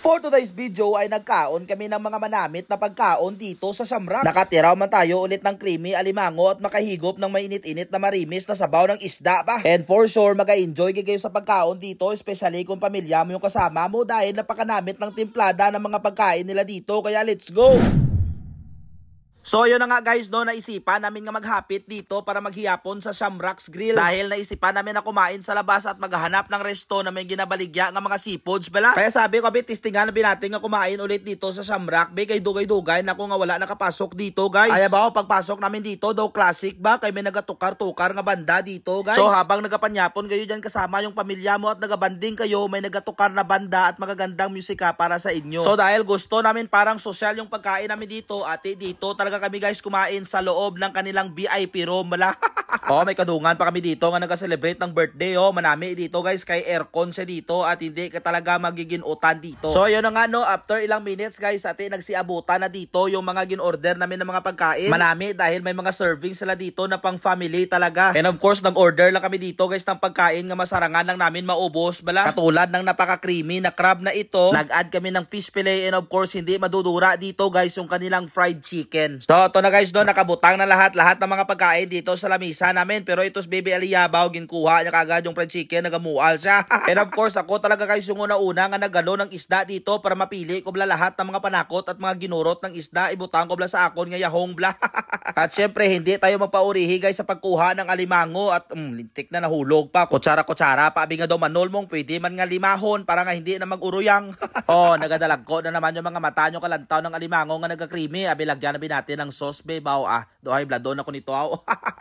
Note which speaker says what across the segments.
Speaker 1: For today's video ay nagkaon kami ng mga manamit na pagkaon dito sa Samrak. Nakatira man tayo ulit ng creamy alimango at makahigop ng mainit-init na marimis na sabaw ng isda ba. And for sure, mag-enjoy kayo sa pagkaon dito, especially kung pamilya mo yung kasama mo dahil napakanamit ng timplada ng mga pagkain nila dito. Kaya let's go! So yun na nga guys, no, naisipan namin nga maghapit dito para maghiyapon sa Shamrocks Grill. Dahil naisipan namin na kumain sa labas at maghanap ng resto na may ginabaligya ng mga seafoods bala. Kaya sabi ko, abi, testingan na natin nga kumain ulit dito sa Shamrock. Be, kay dugay-dugay, naku nga wala nakapasok dito guys. Kaya ba, o, oh, pagpasok namin dito, daw classic ba? Kay may nagatukar-tukar nga banda dito guys. So habang nagapanyapon kayo dyan kasama yung pamilya mo at nagabanding kayo, may nagatukar na banda at magagandang musika para sa inyo. So dahil gusto namin parang social yung pagkain namin dito, ate dito talaga kami guys kumain sa loob ng kanilang VIP room. Wala. oh, may kadungan pa kami dito nga nag-celebrate ng birthday oh. Manami dito guys kay aircon siya dito at hindi ka talaga magiging utan dito. So yun nga no, after ilang minutes guys ate nagsiabutan na dito yung mga gin-order namin ng mga pagkain. Manami dahil may mga serving sila dito na pang family talaga. And of course nag-order lang kami dito guys ng pagkain nga masarangan lang namin maubos bala. Katulad ng napaka-creamy na crab na ito, nag-add kami ng fish fillet and of course hindi madudura dito guys yung kanilang fried chicken. So to na guys no, nakabutang na lahat lahat ng mga pagkain dito sa lamisa gisa namin pero itos baby Aliyabaw ginkuha niya kagad yung fried chicken nagamual siya. And of course ako talaga kay sungo na una nga nagalo ng isda dito para mapili ko bla lahat ng mga panakot at mga ginurot ng isda ibutang ko bla sa akon nga yahong bla. at syempre hindi tayo mapaurihi guys sa pagkuha ng alimango at um, lintik na nahulog pa. Kutsara-kutsara pa abi nga daw manol mong pwede man nga limahon para nga hindi na maguruyang. oh, nagadalag ko na naman yung mga mata nyo kalantaw ng alimango nga nagakreamy. Abi lagyan na natin ng sauce babe. Ah, ay blado na ko nito.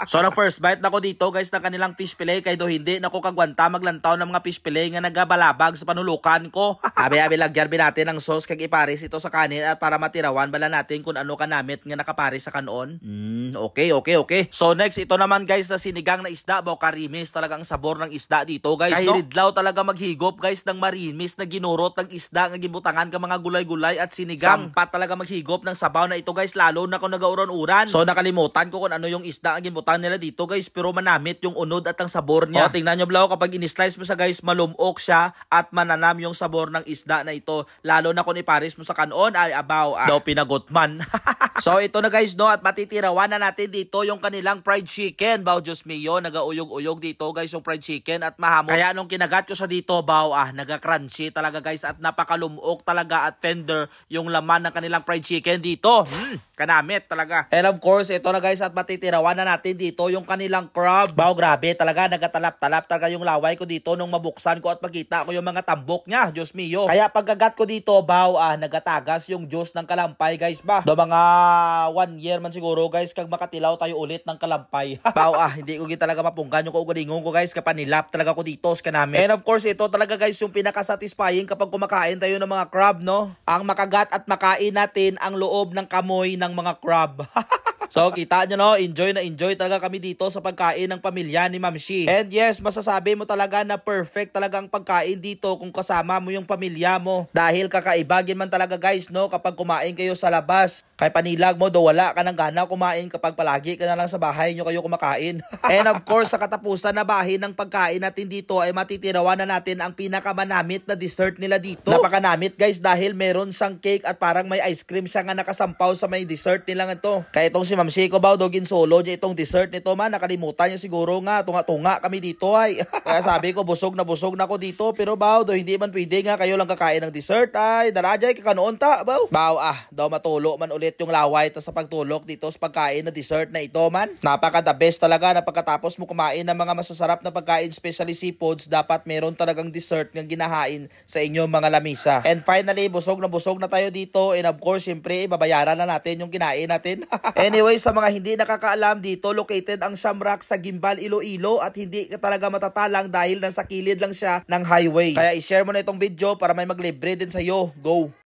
Speaker 1: so na first First bite na ko dito guys ng kanilang fish fillet kay do hindi nako kagwanta maglantaw ng mga fish fillet nga nagabalabag sa panulukan ko. Abi-abi lagyan bin natin ng sauce kag ipares ito sa kanin at para matirawan bala natin kung ano kanamit nga nakapares sa kanon. Mm, okay, okay, okay. So next ito naman guys na sinigang na isda bao karimis talagang sabor ng isda dito guys. Kay no? ridlaw talaga maghigop guys ng marimis na ginurot ng isda nga gibutangan ka mga gulay-gulay at sinigang. Sampa talaga maghigop ng sabaw na ito guys lalo na kung nagauron-uran. So nakalimutan ko kung ano yung isda ang gibutan nila dito dito guys pero manamit yung unod at ang sabor niya. O, oh, tingnan nyo blaw kapag in-slice mo siya guys malumok siya at mananam yung sabor ng isda na ito. Lalo na kung iparis mo sa kanon ay abaw ah, daw pinagotman. So ito na guys no at matitirawan na natin dito yung kanilang fried chicken. Bao Diyos mio, nagauyog-uyog dito guys yung fried chicken at mahamon. Kaya nung kinagat ko sa dito, bao ah, naga talaga guys at napakalumok talaga at tender yung laman ng kanilang fried chicken dito. Hmm, kanamit talaga. And of course, ito na guys at matitirawan na natin dito yung kanilang crab. Bao grabe talaga, nagatalap-talap talaga yung laway ko dito nung mabuksan ko at makita ko yung mga tambok niya. Diyos mio. Kaya pagkagat ko dito, bao ah, nagatagas yung juice ng kalampay guys ba. Do mga mga one year man siguro guys kag makatilaw tayo ulit ng kalampay. Pao ah, hindi ko gid talaga mapunggan yung kaugalingon ko guys kapanilap talaga ko dito sa kanami. And of course ito talaga guys yung pinaka-satisfying kapag kumakain tayo ng mga crab no. Ang makagat at makain natin ang loob ng kamoy ng mga crab. So kita nyo no, enjoy na enjoy talaga kami dito sa pagkain ng pamilya ni Ma'am Shi. And yes, masasabi mo talaga na perfect talaga ang pagkain dito kung kasama mo yung pamilya mo. Dahil kakaibagin man talaga guys no, kapag kumain kayo sa labas. Kay panilag mo daw wala ka ng gana kumain kapag palagi ka na lang sa bahay nyo kayo kumakain. And of course, sa katapusan na bahin ng pagkain natin dito ay matitirawan na natin ang pinakamanamit na dessert nila dito. Napakanamit guys dahil meron sang cake at parang may ice cream siya nga nakasampaw sa may dessert nila ito. to. Kaya itong si Ma'am Shiko dog in solo niya itong dessert nito man. Nakalimutan niya siguro nga. Tunga-tunga kami dito ay. Kaya sabi ko busog na busog na ako dito. Pero Bao daw hindi man pwede nga kayo lang kakain ng dessert ay. Darajay kakanoon ta Bao. Bao ah daw matulo man ulit yung laway ta sa pagtulok dito sa pagkain na dessert na ito man. Napaka the best talaga na pagkatapos mo kumain ng mga masasarap na pagkain especially seafoods dapat meron talagang dessert ng ginahain sa inyong mga lamisa. And finally busog na busog na tayo dito and of course syempre babayaran na natin yung kinain natin. anyway way, sa mga hindi nakakaalam dito, located ang Shamrock sa Gimbal, Iloilo at hindi ka talaga matatalang dahil nasa kilid lang siya ng highway. Kaya i-share mo na itong video para may maglibre din sa'yo. Go!